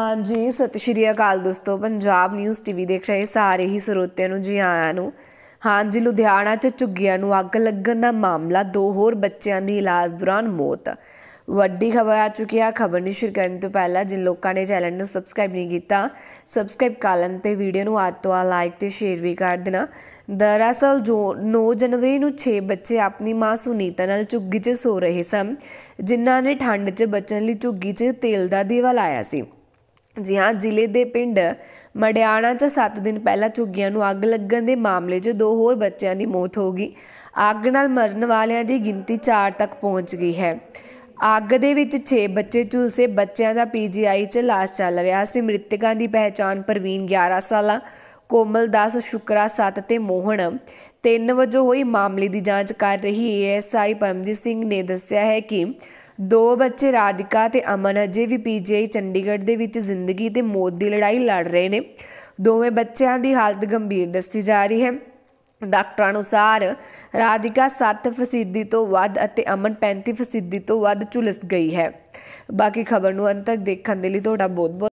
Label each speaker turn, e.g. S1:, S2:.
S1: ਹਾਂਜੀ ਸਤਿ ਸ਼੍ਰੀ ਅਕਾਲ ਦੋਸਤੋ ਪੰਜਾਬ ਨਿਊਜ਼ ਟੀਵੀ ਦੇਖ ਰਹੇ ਸਾਰੇ ਹੀ ਸਰੋਤਿਆਂ ਨੂੰ ਜੀ ਆਇਆਂ ਨੂੰ ਹਾਂਜੀ ਲੁਧਿਆਣਾ 'ਚ ਝੁੱਗੀਆਂ ਨੂੰ ਅੱਗ ਲੱਗਣ ਦਾ ਮਾਮਲਾ ਦੋ ਹੋਰ ਬੱਚਿਆਂ ਦੀ ਇਲਾਜ ਦੌਰਾਨ ਮੌਤ ਵੱਡੀ ਖਬਰ ਆ ਚੁੱਕੀ ਆ ਖਬਰ ਨਹੀਂ ਸ਼ੁਰੂ ਕਰਨ ਤੋਂ ਪਹਿਲਾਂ ਜਿਨ ਲੋਕਾਂ ਨੇ ਚੈਨਲ ਨੂੰ ਸਬਸਕ੍ਰਾਈਬ ਨਹੀਂ ਕੀਤਾ ਸਬਸਕ੍ਰਾਈਬ ਕਰ ਲੈਣ ਤੇ ਵੀਡੀਓ ਨੂੰ ਆਦ ਤੋਂ ਆ ਲਾਈਕ ਤੇ ਸ਼ੇਅਰ ਵੀ ਕਰ ਦੇਣਾ ਦਰਅਸਲ ਜੋ 9 ਜਨਵਰੀ ਨੂੰ 6 ਬੱਚੇ ਆਪਣੀ ਮਾਂ ਸੁਨੀਤਾ ਨਾਲ ਝੁੱਗੀ 'ਚ ਸੋ ਰਹੇ ਸਨ ਜਿਨ੍ਹਾਂ ਨੇ ਠੰਡ 'ਚ ਬਚਣ ਲਈ ਝੁੱਗੀ 'ਚ ਤੇਲ ਦਾ ਦੀਵਾ ਲਾਇਆ ਸੀ ਜੀ ਹਾਂ ਜ਼ਿਲ੍ਹੇ ਦੇ ਪਿੰਡ ਮੜਿਆਣਾ 'ਚ 7 ਦਿਨ ਪਹਿਲਾਂ ਝੁੱਗੀਆਂ ਨੂੰ ਅੱਗ ਲੱਗਣ ਦੇ ਮਾਮਲੇ 'ਚ ਦੋ ਹੋਰ ਬੱਚਿਆਂ ਦੀ ਮੌਤ ਹੋ ਗਈ ਅੱਗ ਨਾਲ ਮਰਨ ਵਾਲਿਆਂ ਦੀ ਗਿਣਤੀ 4 ਤੱਕ ਪਹੁੰਚ ਗਈ ਹੈ ਅੱਗ ਦੇ ਵਿੱਚ 6 ਬੱਚੇ ਝੁਲਸੇ ਬੱਚਿਆਂ ਦਾ ਪੀਜੀਆਈ 'ਚ ਲਾਸ਼ ਚੱਲ ਰਿਹਾ ਸੀ ਮ੍ਰਿਤਕਾਂ ਦੀ ਪਹਿਚਾਣ ਪ੍ਰਵੀਨ 11 ਸਾਲਾਂ ਕੋਮਲ ਦਾਸ ਸ਼ੁਕਰਾ ਸੱਤ ਤੇ ਮੋਹਨ 3 ਵਜੋਂ ਹੋਈ ਮਾਮਲੇ ਦੀ ਜਾਂਚ ਕਰ ਰਹੀ ਏਐਸਆਈ ਪਰਮਜੀਤ ਸਿੰਘ ਨੇ ਦੱਸਿਆ ਹੈ ਕਿ ਦੋ ਬੱਚੇ ਰਾਧਿਕਾ ਤੇ ਅਮਨ ਅਜੇ ਵੀ ਪੀਜੀਆਈ ਚੰਡੀਗੜ੍ਹ ਦੇ ਵਿੱਚ ਜ਼ਿੰਦਗੀ ਤੇ ਮੌਤ ਦੀ ਲੜਾਈ ਲੜ ਰਹੇ ਨੇ ਦੋਵੇਂ ਬੱਚਿਆਂ ਦੀ ਹਾਲਤ ਗੰਭੀਰ ਦੱਸੀ ਜਾ ਰਹੀ ਹੈ ਡਾਕਟਰਾਂ ਅਨੁਸਾਰ ਰਾਧਿਕਾ 7 ਫਸੀਦੀ ਤੋਂ ਵੱਧ ਅਤੇ ਅਮਨ 35 ਫਸੀਦੀ ਤੋਂ ਵੱਧ ਝੁਲਸ ਗਈ ਹੈ ਬਾਕੀ ਖਬਰ ਨੂੰ ਅੰਤ ਤੱਕ ਦੇਖਣ ਦੇ ਲਈ ਤੁਹਾਡਾ ਬਹੁਤ ਬਹੁਤ